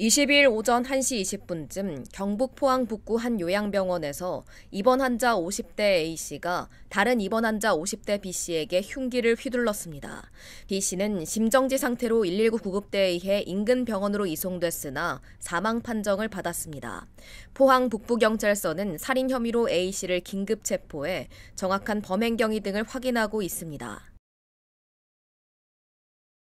20일 오전 1시 20분쯤 경북 포항 북구 한 요양병원에서 입원 환자 50대 A씨가 다른 입원 환자 50대 B씨에게 흉기를 휘둘렀습니다. B씨는 심정지 상태로 119 구급대에 의해 인근 병원으로 이송됐으나 사망 판정을 받았습니다. 포항 북부경찰서는 살인 혐의로 A씨를 긴급 체포해 정확한 범행경위 등을 확인하고 있습니다.